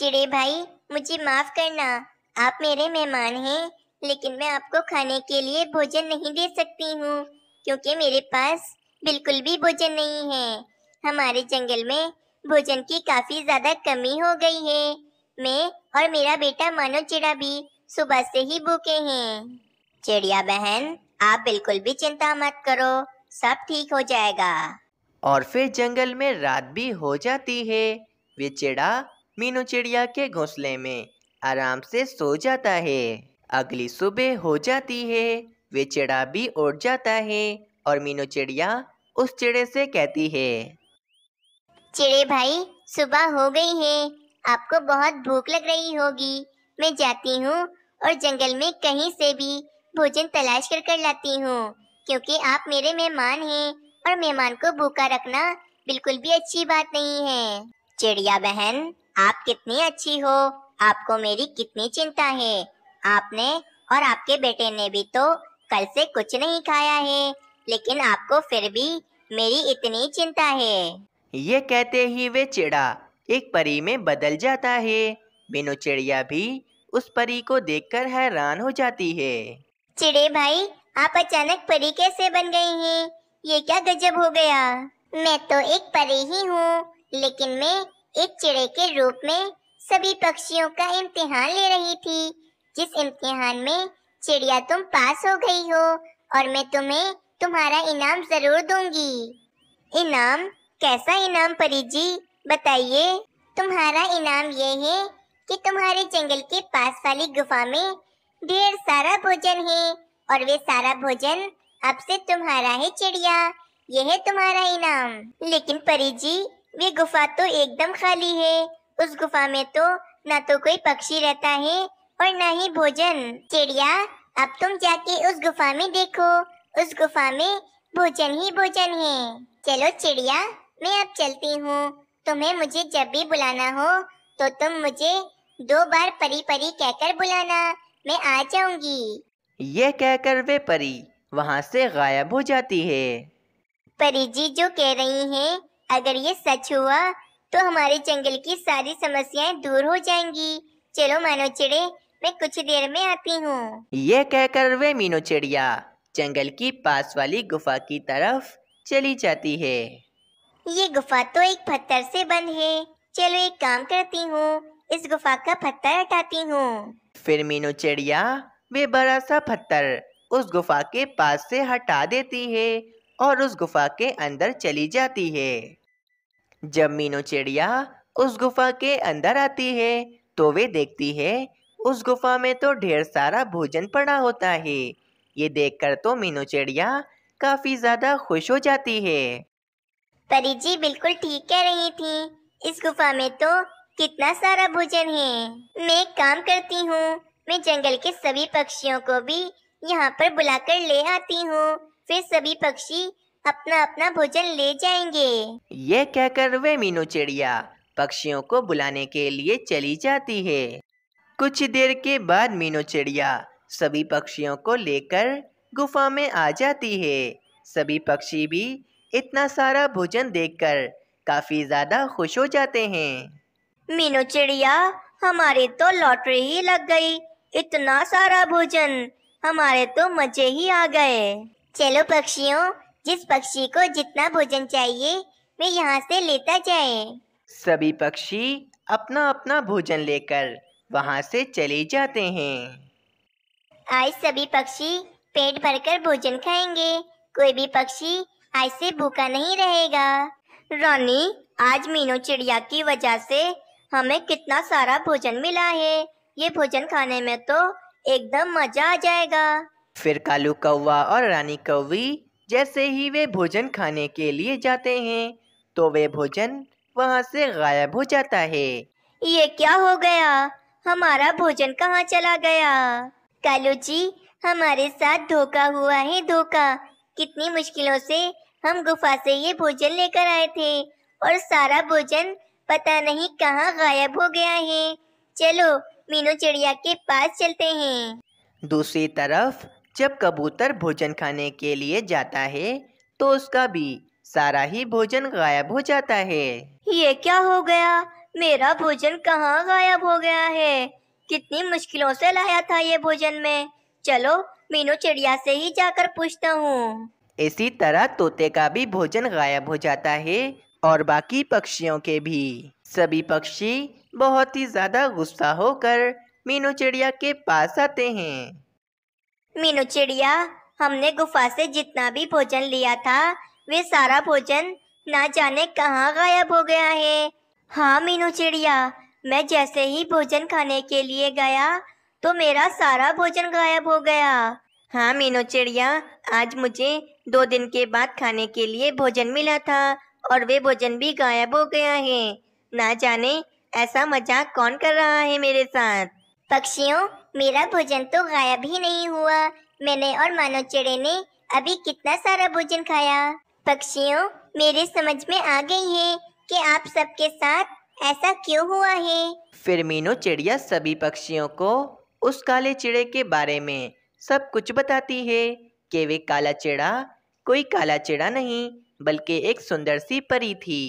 चिड़े भाई मुझे माफ करना आप मेरे मेहमान हैं लेकिन मैं आपको खाने के लिए भोजन नहीं दे सकती हूँ क्योंकि मेरे पास बिल्कुल भी भोजन नहीं है हमारे जंगल में भोजन की काफी ज्यादा कमी हो गई है मैं और मेरा बेटा मानो चिड़ा भी सुबह से ही भूखे हैं चिड़िया बहन आप बिल्कुल भी चिंता मत करो सब ठीक हो जाएगा और फिर जंगल में रात भी हो जाती है वे चिड़ा मीनू चिड़िया के घोंसले में आराम से सो जाता है अगली सुबह हो जाती है वे चिड़ा भी उठ जाता है और मीनू चिड़िया उस चिड़े से कहती है चिड़े भाई सुबह हो गई है आपको बहुत भूख लग रही होगी मैं जाती हूँ और जंगल में कहीं से भी भोजन तलाश कर कर लाती हूँ क्योंकि आप मेरे मेहमान हैं और मेहमान को भूखा रखना बिल्कुल भी अच्छी बात नहीं है चिड़िया बहन आप कितनी अच्छी हो आपको मेरी कितनी चिंता है आपने और आपके बेटे ने भी तो कल से कुछ नहीं खाया है लेकिन आपको फिर भी मेरी इतनी चिंता है ये कहते ही वे चिड़ा एक परी में बदल जाता है मीनू चिड़िया भी उस परी को देखकर हैरान हो जाती है चिड़े भाई आप अचानक परी कैसे बन गयी हैं? ये क्या गजब हो गया मैं तो एक परी ही हूँ लेकिन मैं एक चिड़े के रूप में सभी पक्षियों का इम्तिहान ले रही थी जिस इम्तिहान में चिड़िया तुम पास हो गई हो और मैं तुम्हें तुम्हारा इनाम जरूर दूंगी इनाम कैसा इनाम परी जी बताइए तुम्हारा इनाम ये है कि तुम्हारे जंगल के पास वाली गुफा में ढेर सारा भोजन है और वे सारा भोजन अब से तुम्हारा है चिड़िया यह है तुम्हारा इनाम लेकिन परी जी वे गुफा तो एकदम खाली है उस गुफा में तो ना तो कोई पक्षी रहता है और ना ही भोजन चिड़िया अब तुम जाके उस गुफा में देखो उस गुफा में भोजन ही भोजन है चलो चिड़िया मैं अब चलती हूँ तुम्हें मुझे जब भी बुलाना हो तो तुम मुझे दो बार परी परी कहकर बुलाना मैं आ जाऊंगी ये कहकर वे परी वहाँ से गायब हो जाती है परी जी जो कह रही हैं अगर ये सच हुआ तो हमारे जंगल की सारी समस्याएं दूर हो जाएंगी चलो मानो चिड़े मैं कुछ देर में आती हूँ ये कहकर वे मीनू चिड़िया जंगल की पास वाली गुफा की तरफ चली जाती है ये गुफा तो एक पत्थर से बंद है चलो एक काम करती हूँ इस गुफा का पत्थर हटाती हूँ फिर मीनू चिड़िया वे बड़ा सा पत्थर उस गुफा के पास से हटा देती है और उस गुफा के अंदर चली जाती है जब मीनू चिड़िया उस गुफा के अंदर आती है तो वे देखती है उस गुफा में तो ढेर सारा भोजन पड़ा होता है ये देखकर तो मीनू चिड़िया काफी ज्यादा खुश हो जाती है परी जी बिल्कुल ठीक कह रही थी इस गुफा में तो कितना सारा भोजन है मैं एक काम करती हूँ मैं जंगल के सभी पक्षियों को भी यहाँ पर बुलाकर ले आती हूँ फिर सभी पक्षी अपना अपना भोजन ले जाएंगे ये कहकर वे मीनू चिड़िया पक्षियों को बुलाने के लिए चली जाती है कुछ देर के बाद मीनू चिड़िया सभी पक्षियों को लेकर गुफा में आ जाती है सभी पक्षी भी इतना सारा भोजन देखकर काफी ज्यादा खुश हो जाते हैं मीनू चिड़िया हमारे तो लॉटरी ही लग गई इतना सारा भोजन हमारे तो मजे ही आ गए चलो पक्षियों जिस पक्षी को जितना भोजन चाहिए वे यहाँ से लेता जाए सभी पक्षी अपना अपना भोजन लेकर वहाँ से चले जाते हैं आज सभी पक्षी पेट भरकर भोजन खाएंगे कोई भी पक्षी आज से भूखा नहीं रहेगा रानी आज मीनू चिड़िया की वजह से हमें कितना सारा भोजन मिला है ये भोजन खाने में तो एकदम मजा आ जाएगा फिर कालू कौवा और रानी कौवी जैसे ही वे भोजन खाने के लिए जाते हैं तो वे भोजन वहाँ से गायब हो जाता है ये क्या हो गया हमारा भोजन कहाँ चला गया कालू जी हमारे साथ धोखा हुआ है धोखा कितनी मुश्किलों से हम गुफा से ये भोजन लेकर आए थे और सारा भोजन पता नहीं कहाँ गायब हो गया है चलो मीनू चिड़िया के पास चलते हैं दूसरी तरफ जब कबूतर भोजन खाने के लिए जाता है तो उसका भी सारा ही भोजन गायब हो जाता है ये क्या हो गया मेरा भोजन कहाँ गायब हो गया है कितनी मुश्किलों से लाया था ये भोजन में चलो मीनू चिड़िया से ही जाकर पूछता हूँ इसी तरह तोते का भी भोजन गायब हो जाता है और बाकी पक्षियों के भी सभी पक्षी बहुत ही ज्यादा गुस्सा होकर मीनू चिड़िया के पास आते हैं मीनू चिड़िया हमने गुफा से जितना भी भोजन लिया था वे सारा भोजन ना जाने कहाँ गायब हो गया है हाँ मीनू चिड़िया मैं जैसे ही भोजन खाने के लिए गया तो मेरा सारा भोजन गायब हो गया हाँ मीनू चिड़िया आज मुझे दो दिन के बाद खाने के लिए भोजन मिला था और वे भोजन भी गायब हो गया है ना जाने ऐसा मजाक कौन कर रहा है मेरे साथ पक्षियों मेरा भोजन तो गायब ही नहीं हुआ मैंने और मानव चिड़े ने अभी कितना सारा भोजन खाया पक्षियों मेरे समझ में आ गई है कि आप सबके साथ ऐसा क्यों हुआ है फिर मीनू चिड़िया सभी पक्षियों को उस काले चिड़े के बारे में सब कुछ बताती है कि वे काला चिड़ा कोई काला चिड़ा नहीं बल्कि एक सुंदर सी परी थी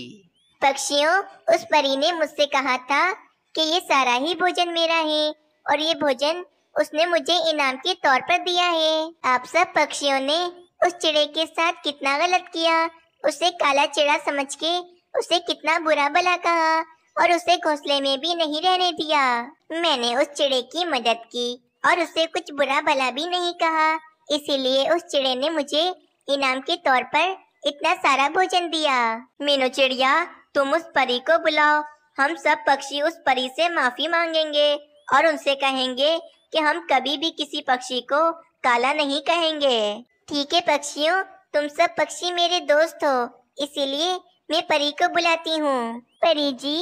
पक्षियों उस परी ने मुझसे कहा था कि ये सारा ही भोजन मेरा है और ये भोजन उसने मुझे इनाम के तौर पर दिया है आप सब पक्षियों ने उस चिड़े के साथ कितना गलत किया उसे काला चिड़ा समझ के उसे कितना बुरा भला कहा और उसे घोंसले में भी नहीं रहने दिया मैंने उस चिड़े की मदद की और उसे कुछ बुरा भला भी नहीं कहा इसीलिए उस चिड़े ने मुझे इनाम के तौर पर इतना सारा भोजन दिया मीनू चिड़िया तुम उस परी को बुलाओ हम सब पक्षी उस परी से माफी मांगेंगे और उनसे कहेंगे कि हम कभी भी किसी पक्षी को काला नहीं कहेंगे ठीक है पक्षियों तुम सब पक्षी मेरे दोस्त हो इसीलिए मैं परी को बुलाती हूँ परी जी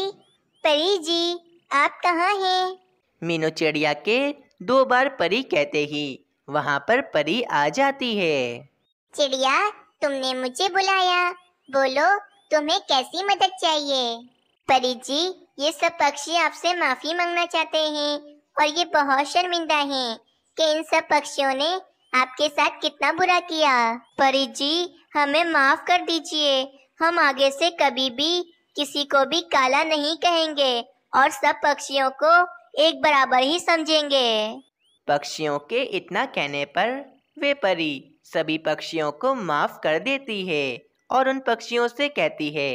परी जी आप कहाँ हैं मीनू चिड़िया के दो बार परी कहते ही वहाँ पर परी आ जाती है चिड़िया तुमने मुझे बुलाया बोलो तुम्हें कैसी मदद चाहिए परी जी ये सब पक्षी आपसे माफ़ी मांगना चाहते हैं और ये बहुत शर्मिंदा हैं कि इन सब पक्षियों ने आपके साथ कितना बुरा किया परी जी हमें माफ़ कर दीजिए हम आगे से कभी भी किसी को भी काला नहीं कहेंगे और सब पक्षियों को एक बराबर ही समझेंगे पक्षियों के इतना कहने पर वे परी सभी पक्षियों को माफ़ कर देती है और उन पक्षियों से कहती है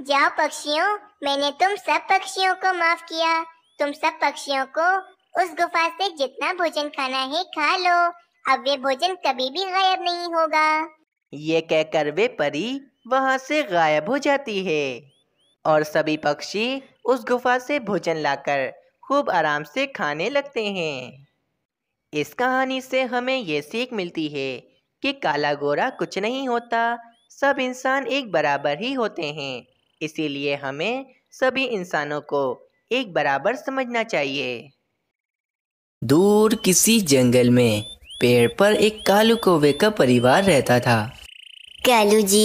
जाओ पक्षियों मैंने तुम सब पक्षियों को माफ किया तुम सब पक्षियों को उस गुफा से जितना भोजन खाना है खा लो अब वे भोजन कभी भी गायब नहीं होगा ये कहकर वे परी वहाँ से गायब हो जाती है और सभी पक्षी उस गुफा से भोजन लाकर खूब आराम से खाने लगते हैं इस कहानी से हमें ये सीख मिलती है कि काला गोरा कुछ नहीं होता सब इंसान एक बराबर ही होते हैं इसीलिए हमें सभी इंसानों को एक बराबर समझना चाहिए दूर किसी जंगल में पेड़ पर एक कालू कौवे का परिवार रहता था कालू जी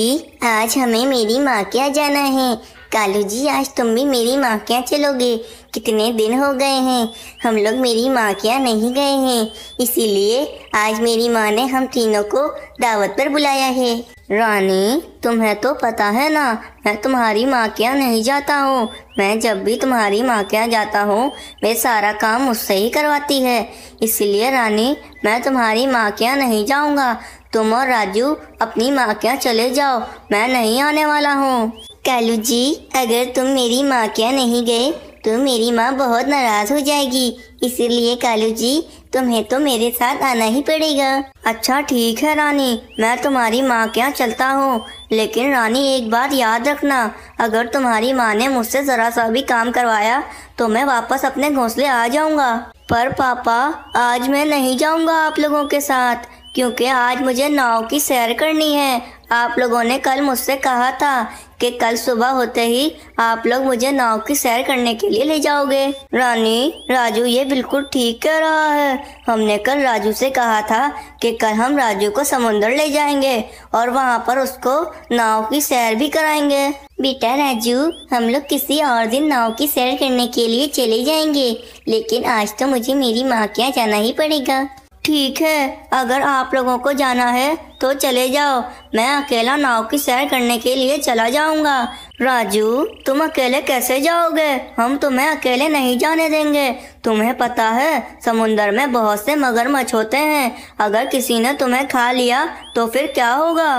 आज हमें मेरी माँ के यहाँ जाना है कालू जी आज तुम भी मेरी माँ के यहाँ चलोगे कितने दिन हो गए हैं हम लोग मेरी माँ के यहाँ नहीं गए हैं इसीलिए आज मेरी माँ ने हम तीनों को दावत पर बुलाया है रानी तुम्हें तो पता है ना मैं तुम्हारी माँ के यहाँ नहीं जाता हूँ मैं जब भी तुम्हारी माँ के यहाँ जाता हूँ वे सारा काम मुझसे ही करवाती है इसलिए रानी मैं तुम्हारी माँ के यहाँ नहीं जाऊँगा तुम और राजू अपनी माँ के यहाँ चले जाओ मैं नहीं आने वाला हूँ कालू जी अगर तुम मेरी माँ क्या नहीं गए तो मेरी माँ बहुत नाराज हो जाएगी इसीलिए कालू जी तुम्हें तो मेरे साथ आना ही पड़ेगा अच्छा ठीक है रानी मैं तुम्हारी माँ के यहाँ चलता हूँ लेकिन रानी एक बात याद रखना अगर तुम्हारी माँ ने मुझसे ज़रा सा भी काम करवाया तो मैं वापस अपने घोंसले आ जाऊँगा पर पापा आज मैं नहीं जाऊँगा आप लोगों के साथ क्योंकि आज मुझे नाव की सैर करनी है आप लोगों ने कल मुझसे कहा था कि कल सुबह होते ही आप लोग मुझे नाव की सैर करने के लिए ले जाओगे रानी राजू ये बिल्कुल ठीक कह रहा है हमने कल राजू से कहा था कि कल हम राजू को समुंदर ले जाएंगे और वहाँ पर उसको नाव की सैर भी कराएंगे बेटा राजू हम लोग किसी और दिन नाव की सैर करने के लिए चले जाएंगे लेकिन आज तो मुझे मेरी माँ के यहाँ जाना ही पड़ेगा ठीक है अगर आप लोगों को जाना है तो चले जाओ मैं अकेला नाव की सैर करने के लिए चला जाऊंगा राजू तुम अकेले कैसे जाओगे हम तुम्हें अकेले नहीं जाने देंगे तुम्हें पता है समुन्दर में बहुत से मगरमच्छ होते हैं अगर किसी ने तुम्हें खा लिया तो फिर क्या होगा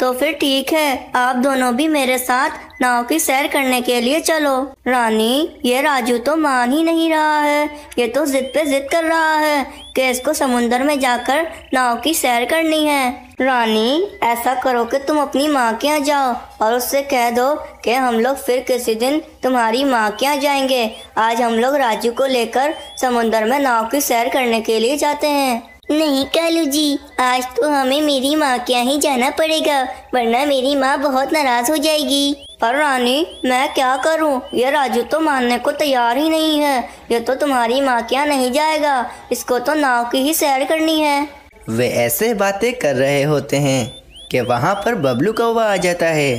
तो फिर ठीक है आप दोनों भी मेरे साथ नाव की सैर करने के लिए चलो रानी ये राजू तो मान ही नहीं रहा है ये तो जिद पे जिद कर रहा है कि इसको समुंदर में जाकर नाव की सैर करनी है रानी ऐसा करो कि तुम अपनी माँ के यहाँ जाओ और उससे कह दो कि हम लोग फिर किसी दिन तुम्हारी माँ के यहाँ जाएंगे आज हम लोग राजू को लेकर समुंदर में नाव की सैर करने के लिए जाते हैं नहीं कालू जी आज तो हमें मेरी माँ के ही जाना पड़ेगा वरना मेरी माँ बहुत नाराज हो जाएगी पर रानी मैं क्या करूं? ये राजू तो मानने को तैयार ही नहीं है ये तो तुम्हारी माँ के नहीं जाएगा इसको तो नाव की ही सैर करनी है वे ऐसे बातें कर रहे होते हैं कि वहाँ पर बबलू कौवा आ जाता है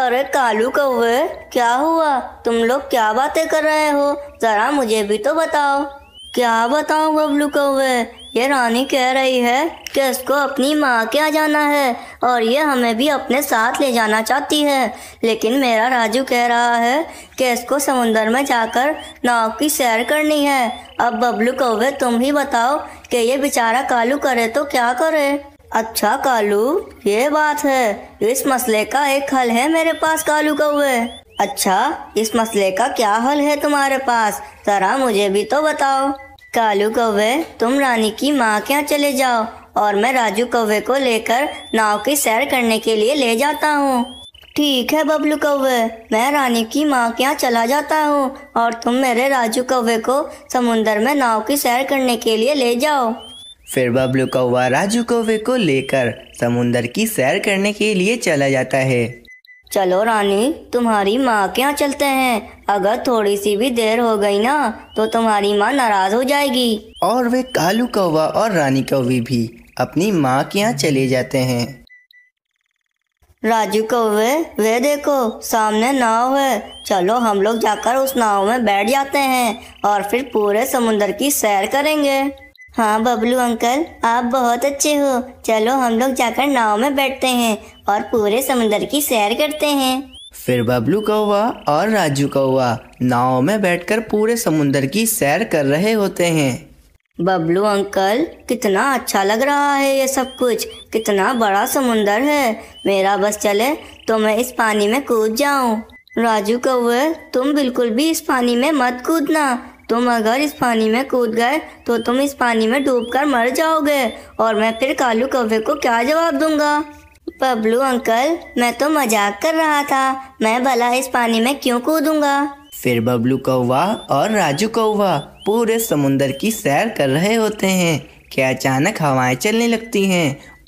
अरे कालू कौवे क्या हुआ तुम लोग क्या बातें कर रहे हो जरा मुझे भी तो बताओ क्या बताऊं बबलू कौवे ये रानी कह रही है कि इसको अपनी माँ के आ जाना है और ये हमें भी अपने साथ ले जाना चाहती है लेकिन मेरा राजू कह रहा है कि इसको समुंदर में जाकर नाव की सैर करनी है अब बबलू कौवे तुम ही बताओ कि ये बेचारा कालू करे तो क्या करे अच्छा कालू ये बात है इस मसले का एक हल है मेरे पास कालू कौवे अच्छा इस मसले का क्या हल है तुम्हारे पास जरा मुझे भी तो बताओ कालू कौवे तुम रानी की माँ के यहाँ चले जाओ और मैं राजू कौवे को लेकर नाव की सैर करने के लिए ले जाता हूँ ठीक है बबलू कौवे मैं रानी की माँ के यहाँ चला जाता हूँ और तुम मेरे राजू कौवे को समुंदर में नाव की सैर करने के लिए ले जाओ फिर बबलू कौवा राजू कौवे को लेकर समुंदर की सैर करने के लिए चला जाता है चलो रानी तुम्हारी माँ के यहाँ चलते हैं अगर थोड़ी सी भी देर हो गई ना तो तुम्हारी माँ नाराज हो जाएगी और वे कालू कौवा और रानी कौवी भी अपनी माँ के यहाँ चले जाते हैं राजू कौवे वे देखो सामने नाव है चलो हम लोग जाकर उस नाव में बैठ जाते हैं और फिर पूरे समुन्द्र की सैर करेंगे हाँ बबलू अंकल आप बहुत अच्छे हो चलो हम लोग जाकर नाव में बैठते हैं और पूरे समुद्र की सैर करते हैं फिर बबलू कौवा और राजू कौवा नाव में बैठकर पूरे समुद्र की सैर कर रहे होते हैं बबलू अंकल कितना अच्छा लग रहा है ये सब कुछ कितना बड़ा समुन्दर है मेरा बस चले तो मैं इस पानी में कूद जाऊँ राजू कौवे तुम बिल्कुल भी इस पानी में मत कूदना तुम अगर इस पानी में कूद गए तो तुम इस पानी में डूबकर मर जाओगे और मैं फिर कालू कौवे को क्या जवाब दूंगा बबलू अंकल मैं तो मजाक कर रहा था मैं भला इस पानी में क्यों कूदूंगा फिर बबलू कौवा और राजू कौवा पूरे समुन्दर की सैर कर रहे होते हैं कि अचानक हवाएं चलने लगती हैं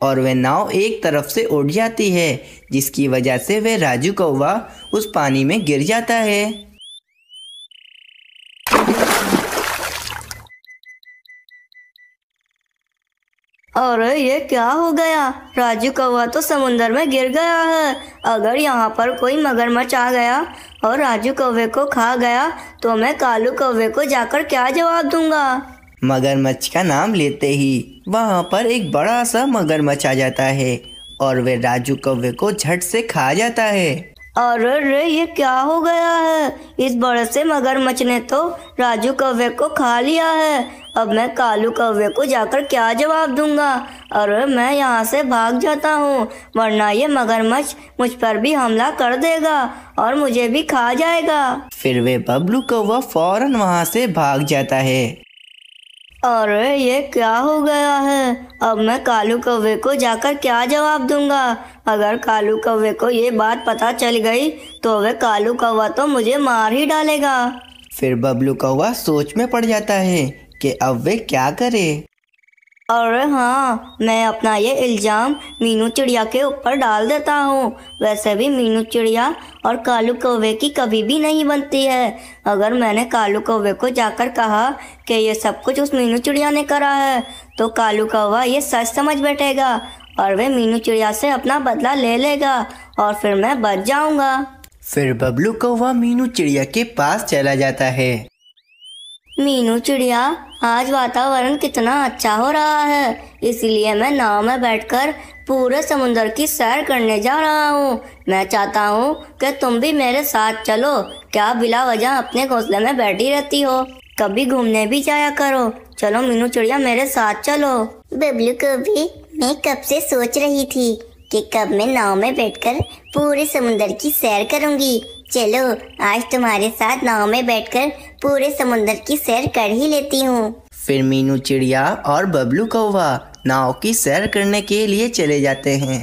और वह नाव एक तरफ से उड़ जाती है जिसकी वजह से वह राजू कौवा उस पानी में गिर जाता है अरे ये क्या हो गया राजू कौवा तो समुन्द्र में गिर गया है अगर यहाँ पर कोई मगरमच्छ आ गया और राजू कौवे को खा गया तो मैं कालू कौवे को जाकर क्या जवाब दूंगा मगरमच्छ का नाम लेते ही वहाँ पर एक बड़ा सा मगरमच्छ आ जाता है और वे राजू कौवे को झट से खा जाता है अरे रे ये क्या हो गया है इस बड़े से मगरमच्छ ने तो राजू कौवे को खा लिया है अब मैं कालू कौवे को जाकर क्या जवाब दूंगा अरे मैं यहाँ से भाग जाता हूँ वरना ये मगरमच्छ मुझ पर भी हमला कर देगा और मुझे भी खा जाएगा फिर वे बबलू कौवा फौरन वहाँ से भाग जाता है अरे ये क्या हो गया है अब मैं कालू कौवे को जाकर क्या जवाब दूंगा अगर कालू कौवे को ये बात पता चल गई तो वह कालू कौवा तो मुझे मार ही डालेगा फिर बबलू कौवा सोच में पड़ जाता है कि अब वे क्या करे अरे हाँ मैं अपना ये इल्ज़ाम मीनू चिड़िया के ऊपर डाल देता हूँ वैसे भी मीनू चिड़िया और कालू कौवे की कभी भी नहीं बनती है अगर मैंने कालू कौवे को जाकर कहा कि ये सब कुछ उस मीनू चिड़िया ने करा है तो कालू कौवा ये सच समझ बैठेगा और वे मीनू चिड़िया से अपना बदला ले लेगा और फिर मैं बच जाऊँगा फिर बबलू कौवा मीनू चिड़िया के पास चला जाता है मीनू चिड़िया आज वातावरण कितना अच्छा हो रहा है इसलिए मैं नाव में बैठकर पूरे समुन्दर की सैर करने जा रहा हूँ मैं चाहता हूँ कि तुम भी मेरे साथ चलो क्या बिला वजह अपने घोंसले में बैठी रहती हो कभी घूमने भी जाया करो चलो मीनू चिड़िया मेरे साथ चलो बबलू को भी मैं कब से सोच रही थी कि कब मैं नाव में बैठकर पूरे समुन्दर की सैर करूंगी चलो आज तुम्हारे साथ नाव में बैठकर पूरे समुन्दर की सैर कर ही लेती हूँ फिर मीनू चिड़िया और बबलू कौवा नाव की सैर करने के लिए चले जाते हैं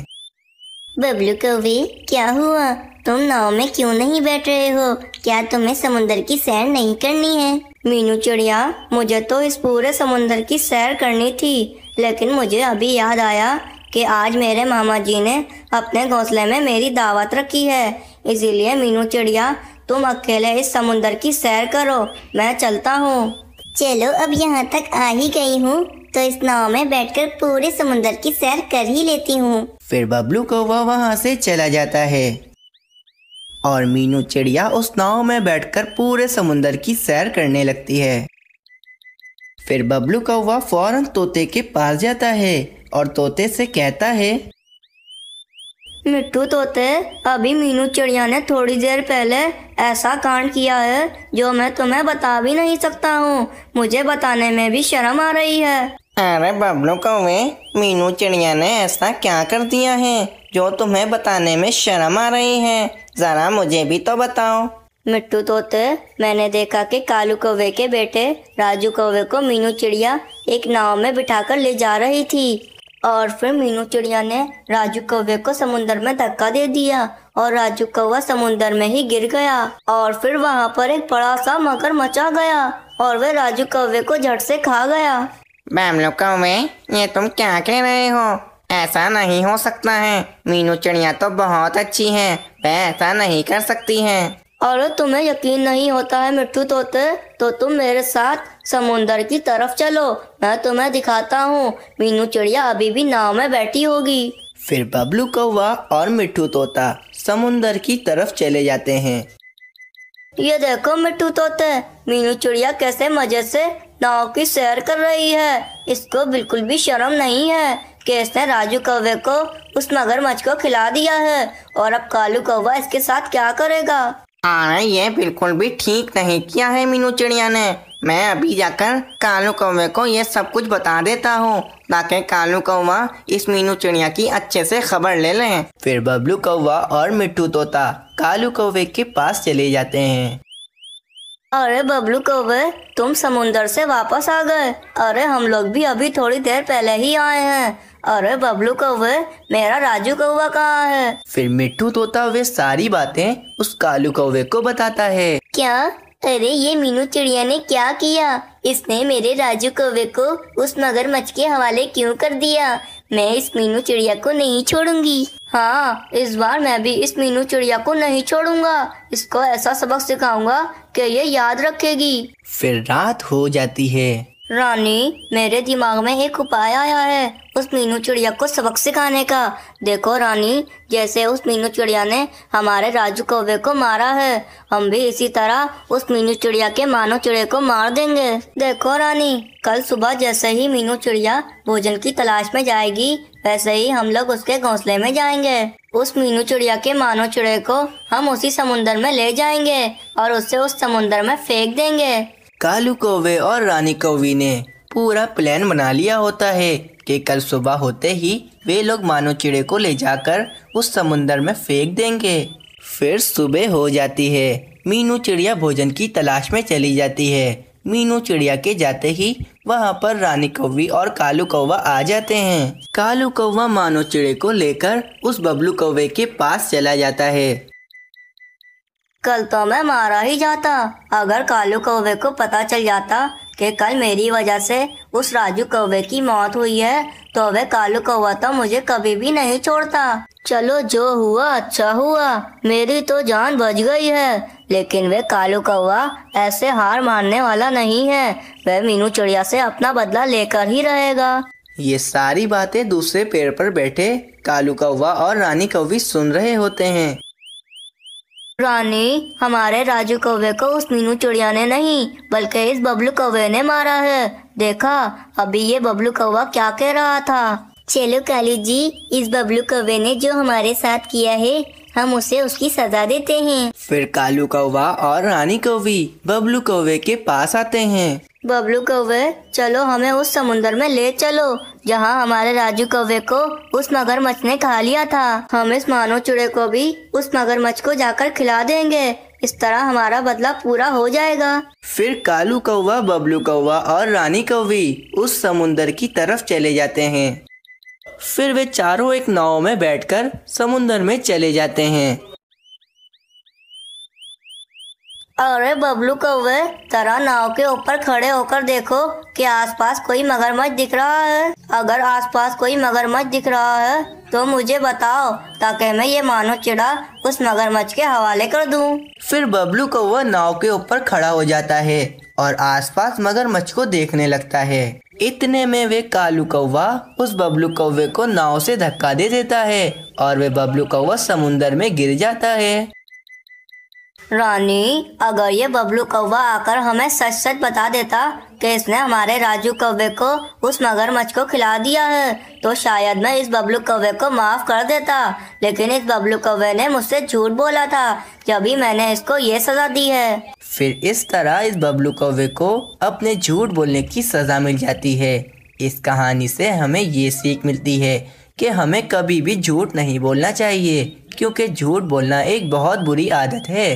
बबलू कौवे क्या हुआ तुम नाव में क्यों नहीं बैठ रहे हो क्या तुम्हें समुंदर की सैर नहीं करनी है मीनू चिड़िया मुझे तो इस पूरे समुन्दर की सैर करनी थी लेकिन मुझे अभी याद आया कि आज मेरे मामा जी ने अपने घोंसले में मेरी दावत रखी है इसीलिए मीनू चिड़िया तुम अकेले इस समुंदर की सैर करो मैं चलता हूँ चलो अब यहाँ तक आ ही गई हूँ तो इस नाव में बैठकर पूरे समुंदर की सैर कर ही लेती हूँ फिर बबलू को वह वहाँ से चला जाता है और मीनू चिड़िया उस नाव में बैठकर पूरे समुंदर की सैर करने लगती है फिर बबलू कौवा फौरन तोते के पास जाता है और तोते से कहता है मिट्टू तोते अभी मीनू चिड़िया ने थोड़ी देर पहले ऐसा कांड किया है जो मैं तुम्हें बता भी नहीं सकता हूँ मुझे बताने में भी शर्म आ रही है अरे बबलू कौवे मीनू चिड़िया ने ऐसा क्या कर दिया है जो तुम्हें बताने में शर्म आ रही है जरा मुझे भी तो बताओ मिट्टू तोते मैंने देखा कि कालू कौवे के बेटे राजू कौवे को मीनू चिड़िया एक नाव में बिठाकर ले जा रही थी और फिर मीनू चिड़िया ने राजू कौवे को समुन्दर में धक्का दे दिया और राजू कौवा समुंदर में ही गिर गया और फिर वहाँ पर एक बड़ा सा मकर मचा गया और वह राजू कौवे को झट से खा गया बैमलो कौवे ये तुम क्या कह रहे हो ऐसा नहीं हो सकता है मीनू चिड़िया तो बहुत अच्छी है वह ऐसा नहीं कर सकती है और तुम्हें यकीन नहीं होता है मिट्टू तोते तो तुम मेरे साथ समुंदर की तरफ चलो मैं तुम्हें दिखाता हूँ मीनू चिड़िया अभी भी नाव में बैठी होगी फिर बबलू कौवा और मिट्टू तोता समुंदर की तरफ चले जाते हैं ये देखो मिट्टू तोते मीनू चिड़िया कैसे मजे से नाव की सैर कर रही है इसको बिल्कुल भी शर्म नहीं है कि इसने राजू कौवे को उस मगरमच्छ को खिला दिया है और अब कालू कौवा इसके साथ क्या करेगा हाँ ये बिल्कुल भी ठीक नहीं किया है मीनू चिड़िया ने मैं अभी जाकर कालू कौवे को ये सब कुछ बता देता हूँ ताकि कालू कौवा इस मीनू चिड़िया की अच्छे से खबर ले लें फिर बबलू कौवा और मिट्टू तोता कालू कौवे के पास चले जाते हैं अरे बबलू कौवे तुम समुंदर से वापस आ गए अरे हम लोग भी अभी थोड़ी देर पहले ही आए हैं अरे बबलू कौवे मेरा राजू कौवा कहाँ है फिर मिट्टू तोता वे सारी बातें उस कालू कौवे को बताता है क्या अरे ये मीनू चिड़िया ने क्या किया इसने मेरे राजू कौवे को उस मगरमच्छ के हवाले क्यों कर दिया मैं इस मीनू चिड़िया को नहीं छोड़ूंगी हाँ इस बार मैं भी इस मीनू चिड़िया को नहीं छोड़ूंगा इसको ऐसा सबक सिखाऊंगा कि ये याद रखेगी फिर रात हो जाती है रानी मेरे दिमाग में एक उपाय आया है उस मीनू चिड़िया को सबक सिखाने का देखो रानी जैसे उस मीनू चिड़िया ने हमारे राजू कौवे को मारा है हम भी इसी तरह उस मीनू चिड़िया के मानो चिड़े को मार देंगे देखो रानी कल सुबह जैसे ही मीनू चिड़िया भोजन की तलाश में जाएगी वैसे ही हम लोग उसके घोंसले में जाएंगे उस मीनू चिड़िया के मानो चिड़े को हम उसी समुन्दर में ले जाएंगे और उसे उस समुन्दर में फेंक देंगे कालू कौवे और रानी कौवी ने पूरा प्लान बना लिया होता है कि कल सुबह होते ही वे लोग मानो चिड़े को ले जाकर उस समुंदर में फेंक देंगे फिर सुबह हो जाती है मीनू चिड़िया भोजन की तलाश में चली जाती है मीनू चिड़िया के जाते ही वहाँ पर रानी कौवी और कालू कौवा आ जाते हैं कालू कौवा मानो चिड़े को लेकर उस बबलू कौवे के पास चला जाता है कल तो मैं मारा ही जाता अगर कालू कौवे को पता चल जाता कि कल मेरी वजह से उस राजू कौवे की मौत हुई है तो वह कालू कौवा तो मुझे कभी भी नहीं छोड़ता चलो जो हुआ अच्छा हुआ मेरी तो जान बच गई है लेकिन वे कालू कौवा ऐसे हार मानने वाला नहीं है वह मीनू चिड़िया से अपना बदला लेकर ही रहेगा ये सारी बातें दूसरे पेड़ पर बैठे कालू कौवा और रानी कौवी सुन रहे होते हैं रानी हमारे राजू कौवे को उस मीनू चिड़िया ने नहीं बल्कि इस बबलू कौवे ने मारा है देखा अभी ये बबलू कौवा क्या कह रहा था चलो काली जी इस बबलू कौवे ने जो हमारे साथ किया है हम उसे उसकी सजा देते हैं फिर कालू कौवा और रानी कौवी बबलू कौवे के पास आते हैं बबलू कौवे चलो हमें उस समुंदर में ले चलो जहाँ हमारे राजू कौवे को उस मगरमच्छ ने खा लिया था हम इस मानो चुड़े को भी उस मगरमच्छ को जाकर खिला देंगे इस तरह हमारा बदला पूरा हो जाएगा फिर कालू कौवा बबलू कौवा और रानी कौवी उस समुंदर की तरफ चले जाते हैं फिर वे चारों एक नाव में बैठकर समुंदर में चले जाते हैं अरे बबलू कौवे तरह नाव के ऊपर खड़े होकर देखो कि आसपास कोई मगरमच्छ दिख रहा है अगर आसपास कोई मगरमच्छ दिख रहा है तो मुझे बताओ ताकि मैं ये मानो चिड़ा उस मगरमच्छ के हवाले कर दूं। फिर बबलू कौवा नाव के ऊपर खड़ा हो जाता है और आसपास मगरमच्छ को देखने लगता है इतने में वे कालू कौवा उस बबलू कौवे को नाव से धक्का दे देता है और वे बबलू कौवा समुन्दर में गिर जाता है रानी अगर ये बबलू कौवा आकर हमें सच सच बता देता कि इसने हमारे राजू कौवे को उस मगरमच्छ को खिला दिया है तो शायद मैं इस बबलू कौवे को माफ़ कर देता लेकिन इस बबलू कौवे ने मुझसे झूठ बोला था जब ही मैंने इसको ये सज़ा दी है फिर इस तरह इस बबलू कौवे को अपने झूठ बोलने की सज़ा मिल जाती है इस कहानी से हमें ये सीख मिलती है कि हमें कभी भी झूठ नहीं बोलना चाहिए क्योंकि झूठ बोलना एक बहुत बुरी आदत है